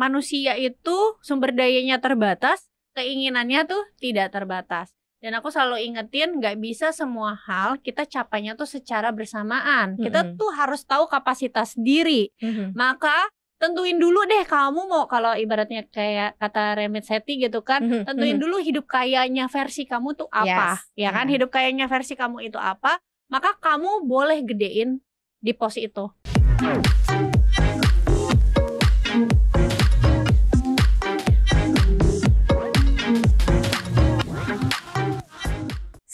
manusia itu sumber dayanya terbatas, keinginannya tuh tidak terbatas. Dan aku selalu ingetin nggak bisa semua hal kita capainya tuh secara bersamaan. Mm -hmm. Kita tuh harus tahu kapasitas diri. Mm -hmm. Maka tentuin dulu deh kamu mau kalau ibaratnya kayak kata Remit Seti gitu kan mm -hmm. tentuin mm-hmm. dulu hidup kayanya versi kamu tuh apa yes. ya kan yeah. Mm-hmm. hidup kayanya versi kamu itu apa maka kamu boleh gedein di pos itu.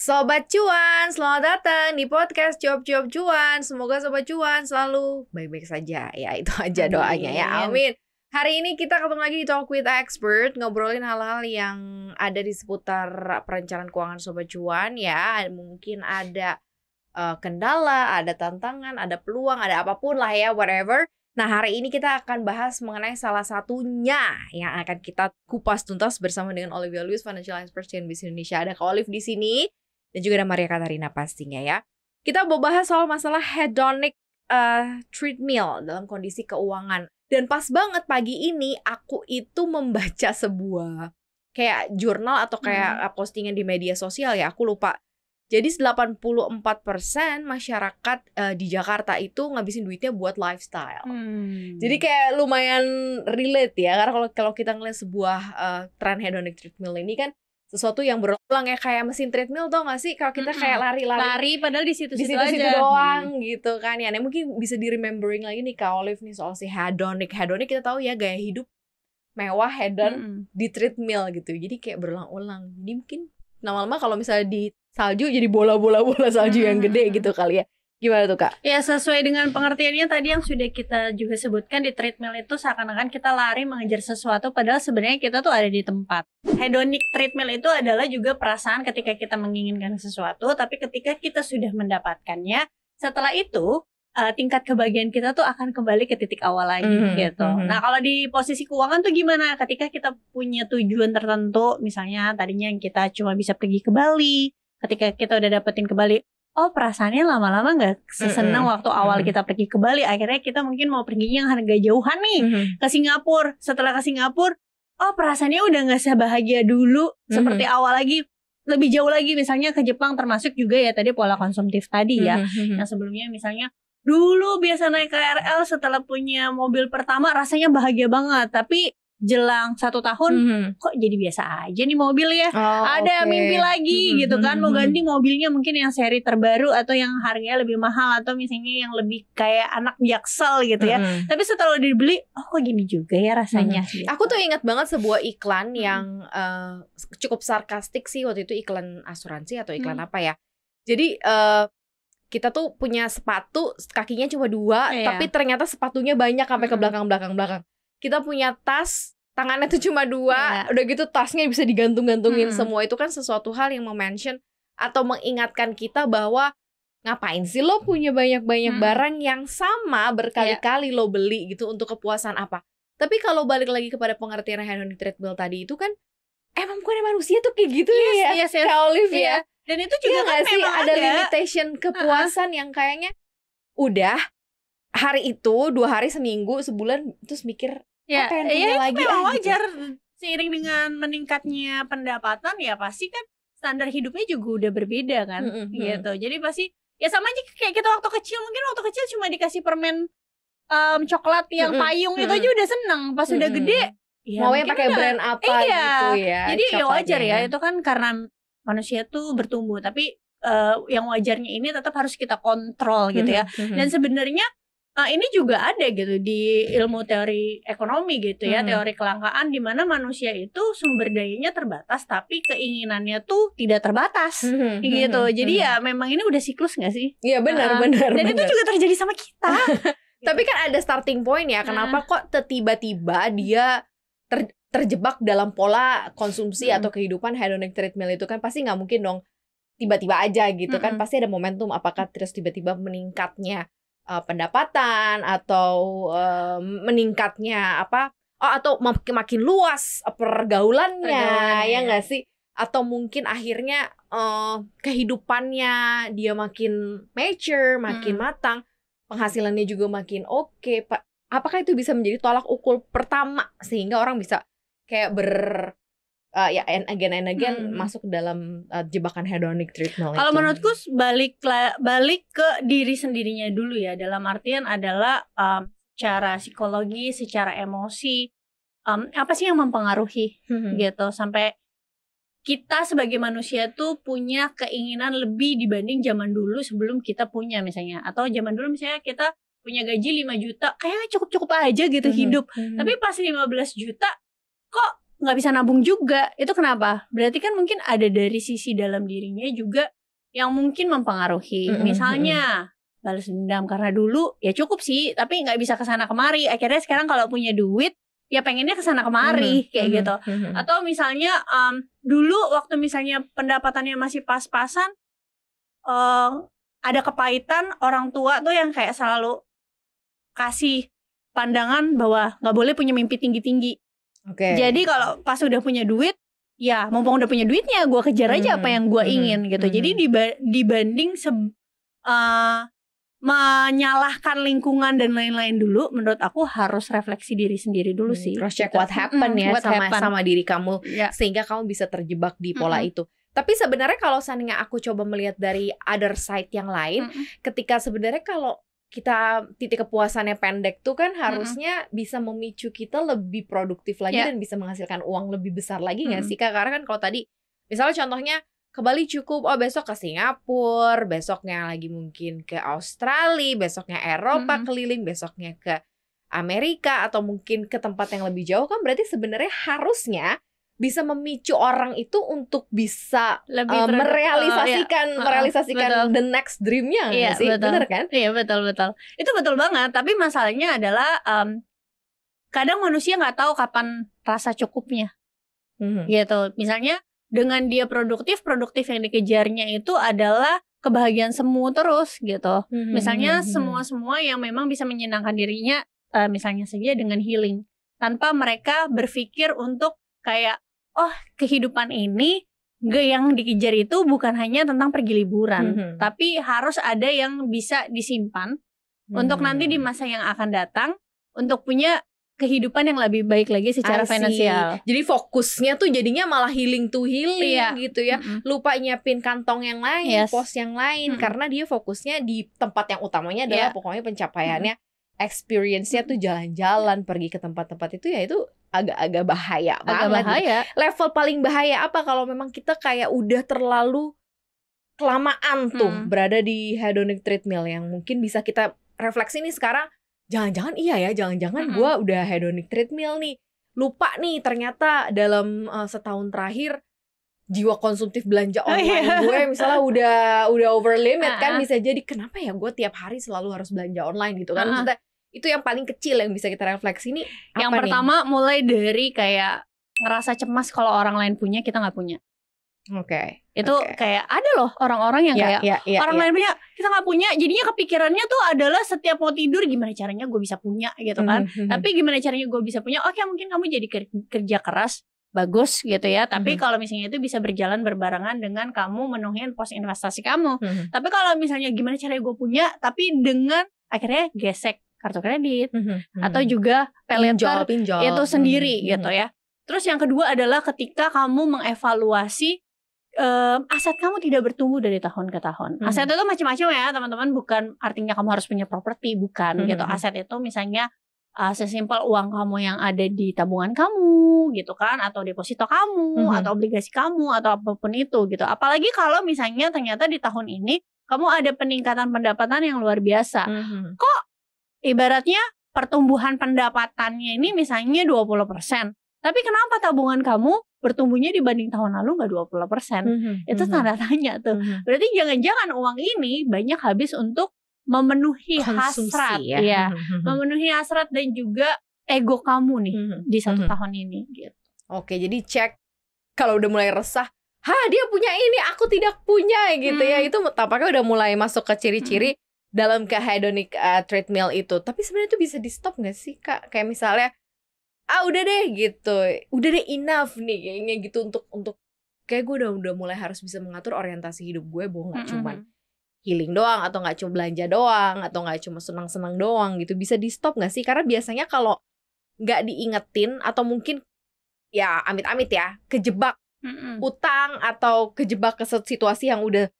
Sobat Cuan, selamat datang di podcast Job Job Cuan. Semoga Sobat Cuan selalu baik-baik saja. Ya, itu aja doanya ya. Amin. Hari ini kita ketemu lagi di Talk with Expert, ngobrolin hal-hal yang ada di seputar perencanaan keuangan Sobat Cuan ya. Mungkin ada uh, kendala, ada tantangan, ada peluang, ada apapun lah ya, whatever. Nah, hari ini kita akan bahas mengenai salah satunya yang akan kita kupas tuntas bersama dengan Olivia Lewis, Financial Expert CNBC Indonesia. Ada Kak Olive di sini dan juga ada Maria Katarina pastinya ya. Kita mau bahas soal masalah hedonic uh, treadmill dalam kondisi keuangan. Dan pas banget pagi ini aku itu membaca sebuah kayak jurnal atau kayak hmm. postingan di media sosial ya, aku lupa. Jadi 84% masyarakat uh, di Jakarta itu ngabisin duitnya buat lifestyle. Hmm. Jadi kayak lumayan relate ya karena kalau kalau kita ngeliat sebuah uh, tren hedonic treadmill ini kan sesuatu yang berulang ya kayak mesin treadmill tuh gak sih kalau kita kayak lari-lari lari padahal di situ situ, di situ, -situ aja. doang hmm. gitu kan ya nah, mungkin bisa di remembering lagi nih Kak Olive nih soal si hedonic hedonic kita tahu ya gaya hidup mewah hedon -hmm. di treadmill gitu jadi kayak berulang-ulang jadi mungkin lama-lama kalau misalnya di salju jadi bola-bola bola salju -hmm. yang gede gitu kali ya Gimana tuh kak? Ya sesuai dengan pengertiannya tadi yang sudah kita juga sebutkan di treadmill itu seakan-akan kita lari mengejar sesuatu padahal sebenarnya kita tuh ada di tempat. Hedonic treadmill itu adalah juga perasaan ketika kita menginginkan sesuatu tapi ketika kita sudah mendapatkannya setelah itu uh, tingkat kebahagiaan kita tuh akan kembali ke titik awal lagi mm -hmm. gitu. Mm -hmm. Nah kalau di posisi keuangan tuh gimana? Ketika kita punya tujuan tertentu misalnya tadinya yang kita cuma bisa pergi ke Bali ketika kita udah dapetin ke Bali oh perasaannya lama-lama nggak seseneng mm -hmm. waktu awal mm -hmm. kita pergi ke Bali akhirnya kita mungkin mau pergi yang harga jauhan nih mm -hmm. ke Singapura setelah ke Singapura oh perasaannya udah nggak sebahagia dulu mm -hmm. seperti mm-hmm. awal lagi lebih jauh lagi misalnya ke Jepang termasuk juga ya tadi pola konsumtif tadi ya mm -hmm. yang sebelumnya misalnya dulu biasa naik KRL setelah punya mobil pertama rasanya bahagia banget tapi jelang satu tahun mm-hmm. kok jadi biasa aja nih mobil ya oh, ada okay. mimpi lagi mm-hmm. gitu mhm, kan mau mhm. ganti mobilnya mungkin yang seri terbaru atau yang harganya lebih mahal atau misalnya yang lebih kayak anak jaksel gitu ya mm-hmm. tapi setelah dibeli oh kok gini juga ya rasanya mm-hmm. gitu. aku tuh ingat banget sebuah iklan mm-hmm. yang uh, cukup sarkastik sih waktu itu iklan asuransi atau iklan mm-hmm. apa ya jadi uh, kita tuh punya sepatu kakinya cuma dua yeah. Iya. tapi ternyata sepatunya banyak sampai mm-hmm. ke belakang belakang belakang kita punya tas tangannya tuh cuma dua yeah. udah gitu tasnya bisa digantung-gantungin hmm. semua itu kan sesuatu hal yang mention atau mengingatkan kita bahwa ngapain sih lo punya banyak-banyak hmm. barang yang sama berkali-kali yeah. lo beli gitu untuk kepuasan apa tapi kalau balik lagi kepada pengertian hand-on treadmill tadi itu kan emang bukan manusia tuh kayak gitu yes, iya ya yes, iya yes, Olivia yeah. dan itu juga iya kan sih ada, ada limitation kepuasan uh -huh. yang kayaknya udah hari itu dua hari seminggu sebulan terus mikir ya, apa yang ya, ya lagi memang ah, gitu. wajar gitu. seiring dengan meningkatnya pendapatan ya pasti kan standar hidupnya juga udah berbeda kan mm -hmm. gitu jadi pasti ya sama aja kayak kita waktu kecil mungkin waktu kecil cuma dikasih permen um, coklat yang payung mm -hmm. itu aja udah seneng pas mm -hmm. udah gede ya, mau yang pakai brand apa eh, gitu ya jadi ya wajar ya, ya itu kan karena manusia tuh bertumbuh tapi uh, yang wajarnya ini tetap harus kita kontrol gitu mm-hmm, ya mm -hmm. dan sebenarnya Nah, ini juga ada gitu di ilmu teori ekonomi gitu ya, hmm. teori kelangkaan di mana manusia itu sumber dayanya terbatas tapi keinginannya tuh tidak terbatas. Hmm. hmm, hmm gitu. Hmm, Jadi hmm. ya memang ini udah siklus gak sih? Iya, benar, uh, benar. Dan benar. itu juga terjadi sama kita. Gitu. tapi kan ada starting point ya, kenapa hmm. kok tiba-tiba dia ter terjebak dalam pola konsumsi hmm. atau kehidupan hedonic treadmill itu kan pasti nggak mungkin dong tiba-tiba aja gitu -hmm. kan pasti ada momentum apakah terus tiba-tiba meningkatnya uh, pendapatan atau uh, meningkatnya apa oh atau makin makin luas pergaulannya, ya nggak sih atau mungkin akhirnya uh, kehidupannya dia makin mature makin hmm. matang penghasilannya juga makin oke okay. pak apakah itu bisa menjadi tolak ukur pertama sehingga orang bisa kayak ber uh, ya and again and again hmm. masuk dalam uh, jebakan hedonic treadmill. Kalau menurutku balik balik ke diri sendirinya dulu ya dalam artian adalah um, eh, cara psikologi, secara emosi um, apa sih yang mempengaruhi hmm. gitu sampai kita sebagai manusia tuh punya keinginan lebih dibanding zaman dulu sebelum kita punya misalnya atau zaman dulu misalnya kita punya gaji 5 juta kayaknya cukup-cukup aja gitu -hmm. hidup. -hmm. Tapi pas 15 juta kok nggak bisa nabung juga itu kenapa berarti kan mungkin ada dari sisi dalam dirinya juga yang mungkin mempengaruhi mm -hmm. misalnya balas dendam karena dulu ya cukup sih tapi nggak bisa kesana kemari akhirnya sekarang kalau punya duit ya pengennya kesana kemari mm -hmm. kayak mm -hmm. gitu mm -hmm. atau misalnya um, dulu waktu misalnya pendapatannya masih pas-pasan um, ada kepahitan orang tua tuh yang kayak selalu kasih pandangan bahwa nggak boleh punya mimpi tinggi-tinggi Okay. Jadi kalau pas udah punya duit, ya mumpung udah punya duitnya, gue kejar aja hmm. apa yang gue hmm. ingin gitu. hmm. gitu. Jadi diba dibanding se uh, eh, menyalahkan lingkungan dan lain-lain dulu, menurut aku harus refleksi diri sendiri dulu hmm. sih. Cross check gitu. what happen hmm, ya what sama happen. sama diri kamu, yeah. sehingga kamu bisa terjebak di hmm, pola hmm. itu. Tapi sebenarnya kalau seandainya aku coba melihat dari other side yang lain, -hmm. hmm. ketika sebenarnya kalau kita titik kepuasannya pendek tuh kan harusnya hmm bisa memicu kita lebih produktif lagi yeah. dan bisa menghasilkan uang lebih besar lagi nggak hmm sih kak? Karena kan kalau tadi misalnya contohnya ke Bali cukup, oh besok ke Singapura, besoknya lagi mungkin ke Australia, besoknya Eropa hmm keliling, besoknya ke Amerika atau mungkin ke tempat yang lebih jauh kan berarti sebenarnya harusnya bisa memicu orang itu untuk bisa lebih uh, merealisasikan oh, iya. merealisasikan uh, the next dreamnya iya, sih betul. bener kan iya betul betul itu betul banget tapi masalahnya adalah um, kadang manusia nggak tahu kapan rasa cukupnya mm-hmm. gitu misalnya dengan dia produktif produktif yang dikejarnya itu adalah kebahagiaan semu terus gitu mm-hmm. misalnya hmm, hmm, hmm. semua semua yang memang bisa menyenangkan dirinya uh, misalnya saja dengan healing tanpa mereka berpikir untuk kayak oh kehidupan ini Gak yang dikejar itu bukan hanya tentang pergi liburan, mm -hmm. tapi harus ada yang bisa disimpan mm -hmm. untuk nanti di hmm. masa yang akan datang untuk punya kehidupan yang lebih baik lagi secara Asi. finansial. Jadi fokusnya tuh jadinya malah healing to healing iya. gitu ya. Mm-hmm. Lupa nyiapin kantong yang lain, yes. pos yang lain mm-hmm. karena dia fokusnya di tempat yang utamanya adalah yeah. pokoknya pencapaiannya. Mm-hmm. Experience-nya tuh jalan-jalan pergi ke tempat-tempat itu ya itu agak-agak bahaya agak banget. bahaya. Level paling bahaya apa kalau memang kita kayak udah terlalu kelamaan tuh hmm. berada di hedonic treadmill yang mungkin bisa kita refleksi nih sekarang jangan-jangan iya ya, jangan-jangan hmm. gue udah hedonic treadmill nih. Lupa nih ternyata dalam uh, setahun terakhir jiwa konsumtif belanja online oh, iya. gue misalnya udah udah over limit uh -huh. kan bisa jadi kenapa ya gue tiap hari selalu harus belanja online gitu kan uh -huh itu yang paling kecil yang bisa kita refleksi ini yang apa pertama mulai dari kayak ngerasa cemas kalau orang lain punya kita nggak punya Oke. Okay, itu okay. kayak ada loh orang-orang yang yeah, kayak yeah, yeah, orang yeah. lain punya kita nggak punya. Jadinya kepikirannya tuh adalah setiap mau tidur gimana caranya gue bisa punya gitu kan. Mm -hmm. Tapi gimana caranya gue bisa punya? Oke okay, mungkin kamu jadi kerja keras bagus gitu ya. Tapi mm -hmm. kalau misalnya itu bisa berjalan berbarengan dengan kamu menuhin pos investasi kamu. Mm -hmm. Tapi kalau misalnya gimana caranya gue punya? Tapi dengan akhirnya gesek kartu kredit mm -hmm. atau juga pinjol, itu mhm, sendiri mm -hmm. gitu ya. Terus yang kedua adalah ketika kamu mengevaluasi um, aset kamu tidak bertumbuh dari tahun ke tahun. Hmm. Aset itu macam-macam ya, teman-teman. Bukan artinya kamu harus punya properti, bukan hmm. gitu. Mhm. Aset itu misalnya uh, sesimpel uang kamu yang ada di tabungan kamu, gitu kan, atau deposito kamu, hmm. atau obligasi kamu, atau apapun itu gitu. Apalagi kalau misalnya ternyata di tahun ini kamu ada peningkatan pendapatan yang luar biasa. Hmm. Kok Ibaratnya pertumbuhan pendapatannya ini misalnya 20%. Tapi kenapa tabungan kamu bertumbuhnya dibanding tahun lalu nggak 20%? persen? Mm -hmm. Itu mhm. tanda tanya tuh. Mm -hmm. Berarti jangan-jangan uang ini banyak habis untuk memenuhi Konsumsi, hasrat ya, ya. Mm -hmm. memenuhi hasrat dan juga ego kamu nih mm -hmm. di satu mm -hmm. tahun ini gitu. Oke, jadi cek kalau udah mulai resah, Hah dia punya ini, aku tidak punya gitu ya. -hmm. ya. Itu tampaknya udah mulai masuk ke ciri-ciri -hmm dalam ke hedonic uh, eh, treadmill itu tapi sebenarnya itu bisa di stop nggak sih kak kayak misalnya ah udah deh gitu udah deh enough nih kayaknya gitu untuk untuk kayak gue udah udah mulai harus bisa mengatur orientasi hidup gue bohong nggak mm -hmm. cuman healing doang atau nggak cuma belanja doang atau nggak cuma senang-senang doang gitu bisa di stop nggak sih karena biasanya kalau nggak diingetin atau mungkin ya amit-amit ya kejebak mm -hmm. utang atau kejebak ke situasi yang udah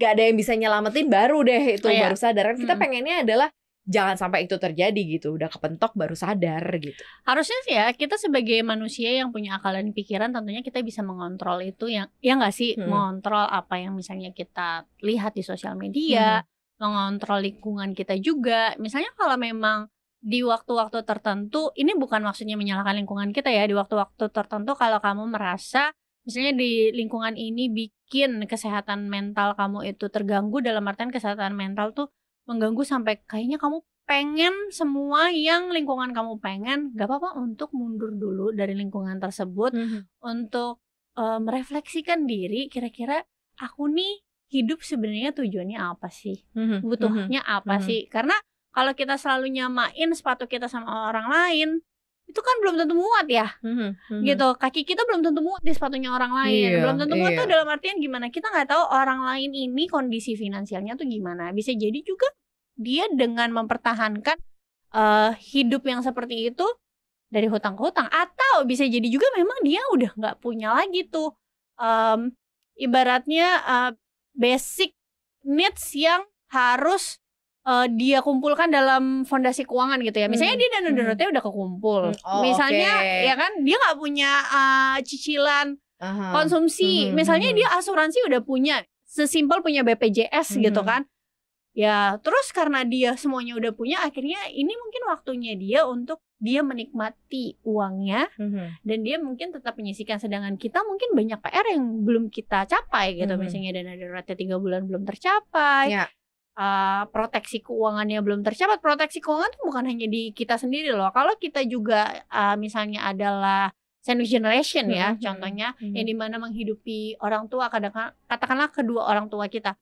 gak ada yang bisa nyelamatin baru deh itu oh, iya. baru sadar kan kita hmm. pengennya adalah jangan sampai itu terjadi gitu udah kepentok baru sadar gitu harusnya sih ya kita sebagai manusia yang punya akal dan pikiran tentunya kita bisa mengontrol itu yang ya nggak sih hmm. mengontrol apa yang misalnya kita lihat di sosial media hmm. mengontrol lingkungan kita juga misalnya kalau memang di waktu-waktu tertentu ini bukan maksudnya menyalahkan lingkungan kita ya di waktu-waktu tertentu kalau kamu merasa Misalnya di lingkungan ini bikin kesehatan mental kamu itu terganggu dalam artian kesehatan mental tuh mengganggu sampai kayaknya kamu pengen semua yang lingkungan kamu pengen gak apa-apa untuk mundur dulu dari lingkungan tersebut mm -hmm. untuk uh, merefleksikan diri kira-kira aku nih hidup sebenarnya tujuannya apa sih mm -hmm. butuhnya mhm, apa mm -hmm. sih karena kalau kita selalu nyamain sepatu kita sama orang lain itu kan belum tentu muat ya mm-hmm, gitu kaki kita belum tentu muat di sepatunya orang lain iya, belum tentu muat itu tuh iya. dalam artian gimana kita nggak tahu orang lain ini kondisi finansialnya tuh gimana bisa jadi juga dia dengan mempertahankan uh, hidup yang seperti itu dari hutang ke hutang atau bisa jadi juga memang dia udah nggak punya lagi tuh um, ibaratnya uh, basic needs yang harus uh, dia kumpulkan dalam fondasi keuangan gitu ya. Misalnya hmm. dia dana hmm. daruratnya hmm. udah kekumpul. Hmm. Oh, Misalnya okay. ya kan dia nggak punya uh, cicilan Aha. konsumsi. Hmm, hmm. Misalnya hmm. dia asuransi udah punya, sesimpel punya BPJS hmm. gitu kan. Ya, terus karena dia semuanya udah punya, akhirnya ini mungkin waktunya dia untuk dia menikmati uangnya mm-hmm. dan dia mungkin tetap menyisikan sedangkan kita mungkin banyak PR yang belum kita capai gitu mm-hmm. misalnya dana daruratnya tiga bulan belum tercapai yeah. Eh, proteksi keuangannya belum tercapai. Proteksi keuangan itu bukan hanya di kita sendiri loh. Kalau kita juga uh, misalnya adalah sandwich generation ya, mm-hmm. contohnya mm-hmm. yang dimana menghidupi orang tua kadang katakanlah kedua orang tua kita.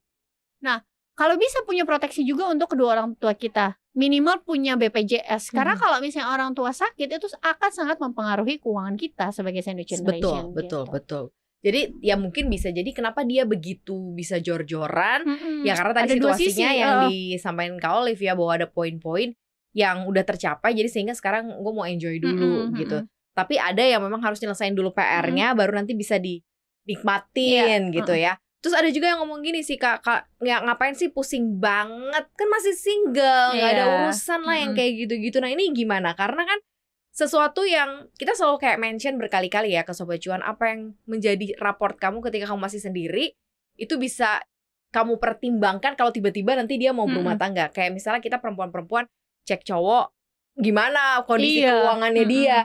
Nah, kalau bisa punya proteksi juga untuk kedua orang tua kita minimal punya BPJS karena mm-hmm. kalau misalnya orang tua sakit itu akan sangat mempengaruhi keuangan kita sebagai sandwich generation betul gitu. betul betul jadi ya mungkin bisa jadi kenapa dia begitu bisa jor-joran hmm ya karena tadi ada situasinya sisi, yang uh. disampaikan Kak Olive ya bahwa ada poin-poin yang udah tercapai jadi sehingga sekarang gue mau enjoy dulu mm-hmm. gitu. Tapi ada yang memang harus nyelesain dulu PR-nya hmm baru nanti bisa dinikmatin yeah. gitu hmm ya. Terus ada juga yang ngomong gini sih kak, kak ya, ngapain sih pusing banget kan masih single yeah. nggak ada iya. urusan lah hmm yang kayak gitu-gitu. Nah ini gimana? Karena kan sesuatu yang kita selalu kayak mention berkali-kali ya ke sobat cuan apa yang menjadi raport kamu ketika kamu masih sendiri itu bisa kamu pertimbangkan kalau tiba-tiba nanti dia mau berumah tangga. Kayak misalnya kita perempuan-perempuan cek cowok gimana kondisi iya. keuangannya hmm. dia.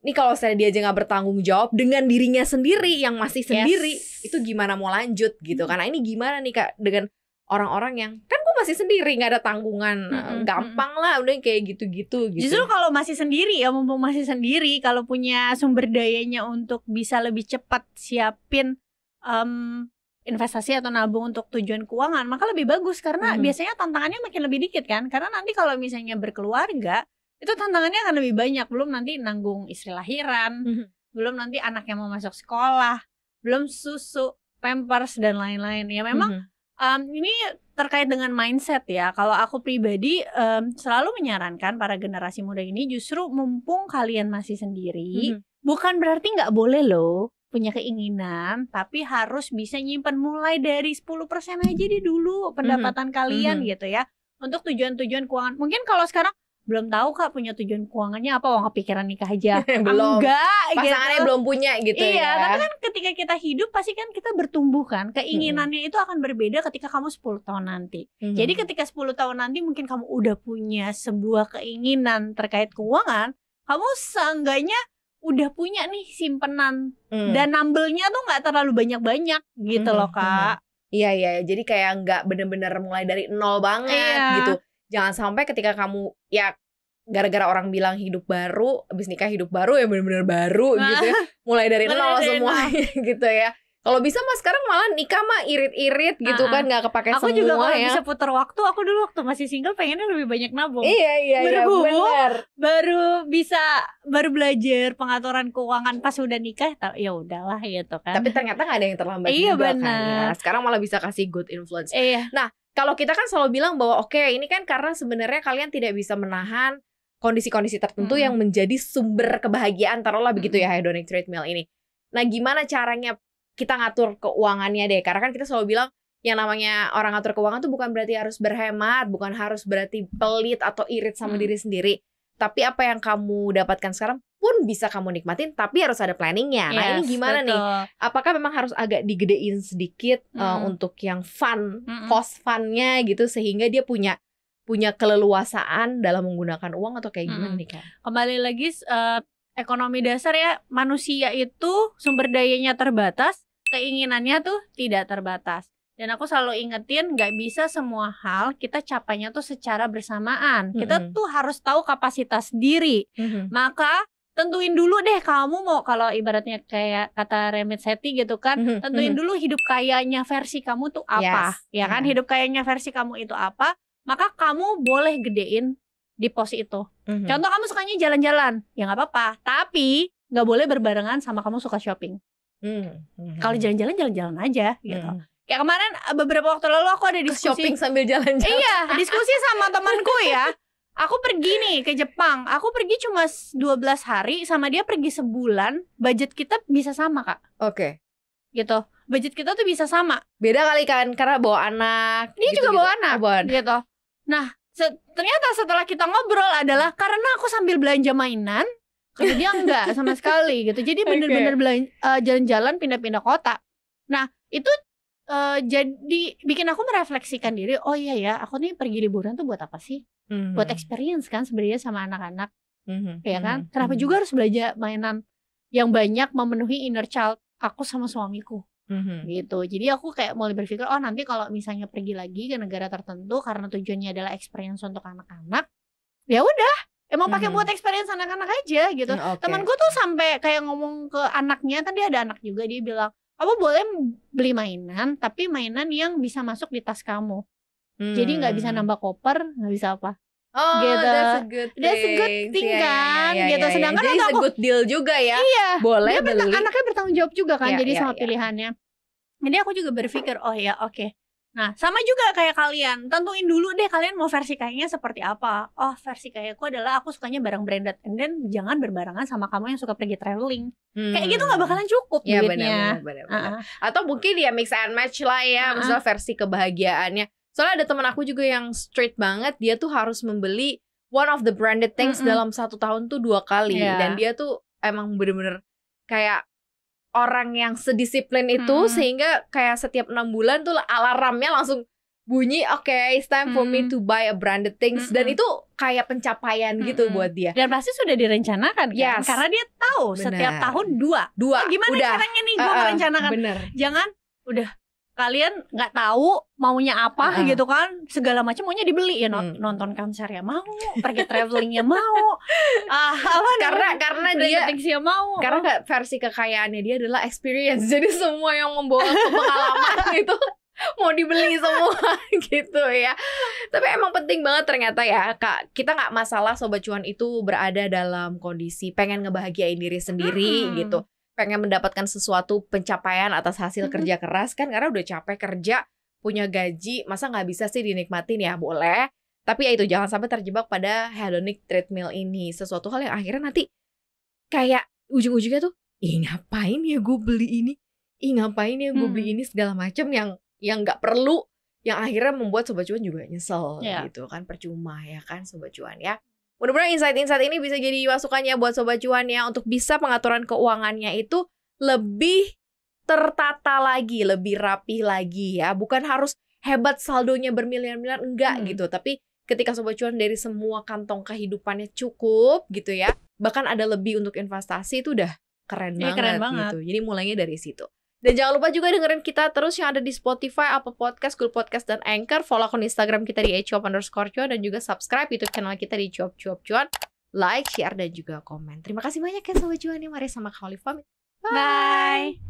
Ini kalau saya dia aja nggak bertanggung jawab dengan dirinya sendiri yang masih sendiri, yes. itu gimana mau lanjut gitu? Hmm. Karena ini gimana nih kak dengan orang-orang yang kan masih sendiri nggak ada tanggungan hmm, gampang lah udah kayak gitu-gitu gitu. Justru kalau masih sendiri ya mumpung masih sendiri kalau punya sumber dayanya untuk bisa lebih cepat siapin um, investasi atau nabung untuk tujuan keuangan maka lebih bagus karena hmm. biasanya tantangannya makin lebih dikit kan karena nanti kalau misalnya berkeluarga itu tantangannya akan lebih banyak belum nanti nanggung istri lahiran hmm. belum nanti anak yang mau masuk sekolah belum susu pampers dan lain-lain ya memang hmm. Um, ini terkait dengan mindset ya. Kalau aku pribadi um, selalu menyarankan para generasi muda ini justru mumpung kalian masih sendiri, hmm. bukan berarti nggak boleh loh punya keinginan, tapi harus bisa nyimpen mulai dari 10% aja di dulu hmm. pendapatan hmm. kalian hmm. gitu ya. Untuk tujuan-tujuan keuangan. Mungkin kalau sekarang belum tahu kak punya tujuan keuangannya apa uang kepikiran nikah aja belum enggak gitu. pasangannya gitu. belum punya gitu iya ya. tapi kan ketika kita hidup pasti kan kita bertumbuh kan keinginannya hmm. itu akan berbeda ketika kamu 10 tahun nanti hmm. jadi ketika 10 tahun nanti mungkin kamu udah punya sebuah keinginan terkait keuangan kamu seenggaknya udah punya nih simpenan hmm. dan nambelnya tuh nggak terlalu banyak-banyak gitu hmm. loh kak hmm. Iya iya, jadi kayak nggak bener-bener mulai dari nol banget iya. gitu jangan sampai ketika kamu ya gara-gara orang bilang hidup baru, abis nikah hidup baru ya benar-benar baru nah, gitu ya. Mulai dari nol semuanya gitu ya. Kalau bisa mah sekarang malah nikah mah irit-irit gitu uh kan nggak kepake aku juga kalau ya. bisa putar waktu aku dulu waktu masih single pengennya lebih banyak nabung. Iya iya iya benar. Baru bisa baru belajar pengaturan keuangan pas udah nikah ya udahlah gitu kan. Tapi ternyata nggak ada yang terlambat iya, juga bener. kan ya. Sekarang malah bisa kasih good influence. Iya. Nah, kalau kita kan selalu bilang bahwa oke okay, ini kan karena sebenarnya kalian tidak bisa menahan kondisi-kondisi tertentu hmm. yang menjadi sumber kebahagiaan taruhlah begitu ya hedonic treadmill ini. Nah, gimana caranya kita ngatur keuangannya deh? Karena kan kita selalu bilang yang namanya orang ngatur keuangan tuh bukan berarti harus berhemat, bukan harus berarti pelit atau irit sama hmm. diri sendiri. Tapi apa yang kamu dapatkan sekarang pun bisa kamu nikmatin tapi harus ada planningnya. Yes, nah ini gimana betul. nih? Apakah memang harus agak digedein sedikit mm. uh, untuk yang fun, mm -mm. cost funnya gitu sehingga dia punya punya keleluasaan dalam menggunakan uang atau kayak gimana mm. nih kan? Kembali lagi uh, ekonomi dasar ya manusia itu sumber dayanya terbatas, keinginannya tuh tidak terbatas. Dan aku selalu ingetin nggak bisa semua hal kita capainya tuh secara bersamaan. Mm -hmm. Kita tuh harus tahu kapasitas diri. Mm -hmm. Maka tentuin dulu deh kamu mau kalau ibaratnya kayak kata Remit Seti gitu kan, mhm, tentuin mhm. dulu hidup kayanya versi kamu tuh apa, yes. ya kan? Mm. Hidup kayanya versi kamu itu apa? Maka kamu boleh gedein di pos itu. Mm-hmm. Contoh kamu sukanya jalan-jalan, ya nggak apa-apa. Tapi nggak boleh berbarengan sama kamu suka shopping. Mm-hmm. Kalau jalan-jalan, jalan-jalan aja gitu. Mm-hmm. Kayak kemarin eh, beberapa waktu lalu aku ada diskusi shopping sambil jalan-jalan. Iya, diskusi sama temanku ya. aku pergi nih ke Jepang aku pergi cuma 12 hari sama dia pergi sebulan budget kita bisa sama kak oke okay. gitu budget kita tuh bisa sama beda kali kan karena bawa anak dia gitu, juga gitu. bawa anak oh, gitu nah se ternyata setelah kita ngobrol adalah karena aku sambil belanja mainan kalau dia enggak sama sekali gitu jadi bener-bener okay. Eh, jalan-jalan pindah-pindah kota nah itu Uh, jadi bikin aku merefleksikan diri oh iya ya aku nih pergi liburan tuh buat apa sih mm-hmm. buat experience kan sebenarnya sama anak-anak mm-hmm. ya kan mm-hmm. kenapa hmm. juga harus belajar mainan yang banyak memenuhi inner child aku sama suamiku mm-hmm. gitu jadi aku kayak mulai berpikir oh nanti kalau misalnya pergi lagi ke negara tertentu karena tujuannya adalah experience untuk anak-anak ya udah Emang pakai mm-hmm. buat experience anak-anak aja gitu. Hmm, okay. Temanku tuh sampai kayak ngomong ke anaknya kan dia ada anak juga dia bilang, kamu boleh beli mainan tapi mainan yang bisa masuk di tas kamu hmm. jadi nggak bisa nambah koper nggak bisa apa Oh, gitu. that's a good thing. That's a good thing yeah, iya, kan. Yeah, yeah, gitu. Yeah, iya. Sedangkan yeah. Jadi aku, good deal juga ya. Iya. Boleh dia beli. Anaknya bertanggung jawab juga kan. Yeah, jadi yeah, sama yeah. pilihannya. Jadi aku juga berpikir, oh ya, oke. Okay. Nah, sama juga kayak kalian, tentuin dulu deh kalian mau versi kayaknya seperti apa. Oh, versi kayakku adalah aku sukanya barang branded, and then jangan berbarengan sama kamu yang suka pergi traveling. Hmm. Kayak gitu gak bakalan hmm. cukup ya, duitnya. uh -huh. Atau mungkin ya mix and match lah ya, uh -huh. Maksudnya versi kebahagiaannya. Soalnya ada teman aku juga yang straight banget, dia tuh harus membeli one of the branded things mm -hmm. dalam satu tahun tuh dua kali, yeah. dan dia tuh emang bener-bener kayak orang yang sedisiplin itu hmm. sehingga kayak setiap enam bulan tuh alarmnya langsung bunyi oke okay, it's time for me hmm. to buy a branded things hmm. dan itu kayak pencapaian gitu hmm. gitu buat dia dan pasti sudah direncanakan kan? karena dia tahu Bener. setiap tahun dua dua oh, gimana udah. caranya nih gue uh, merencanakan Bener. jangan udah kalian nggak tahu maunya apa uh. gitu kan segala macam maunya dibeli ya hmm. nonton konser ya mau pergi travelingnya mau uh, apa karena nih? karena dia ya mau karena oh. versi kekayaannya dia adalah experience jadi semua yang membawa pengalaman itu mau dibeli semua gitu ya tapi emang penting banget ternyata ya kak kita nggak masalah sobat cuan itu berada dalam kondisi pengen ngebahagiain diri sendiri hmm. gitu pengen mendapatkan sesuatu pencapaian atas hasil kerja keras kan karena udah capek kerja punya gaji masa nggak bisa sih dinikmatin ya boleh tapi ya itu jangan sampai terjebak pada hedonic treadmill ini sesuatu hal yang akhirnya nanti kayak ujung-ujungnya tuh ih ngapain ya gue beli ini ih ngapain ya gue beli hmm. ini segala macam yang yang nggak perlu yang akhirnya membuat sobat cuan juga nyesel yeah. gitu kan percuma ya kan sobat cuan ya Mudah-mudahan insight-insight ini bisa jadi masukannya buat sobat cuan ya untuk bisa pengaturan keuangannya itu lebih tertata lagi, lebih rapi lagi ya. Bukan harus hebat saldonya bermiliar-miliar enggak hmm. gitu, tapi ketika sobat cuan dari semua kantong kehidupannya cukup gitu ya bahkan ada lebih untuk investasi itu udah keren ya, banget keren banget gitu jadi mulainya dari situ dan jangan lupa juga dengerin kita terus yang ada di Spotify, Apple Podcast, Google Podcast, dan Anchor. Follow akun Instagram kita di @cuap underscore cuan dan juga subscribe YouTube channel kita di cuap cuap cuan. Like, share, dan juga komen. Terima kasih banyak ya Sobat Cuan. Mari sama Kak Bye. Bye.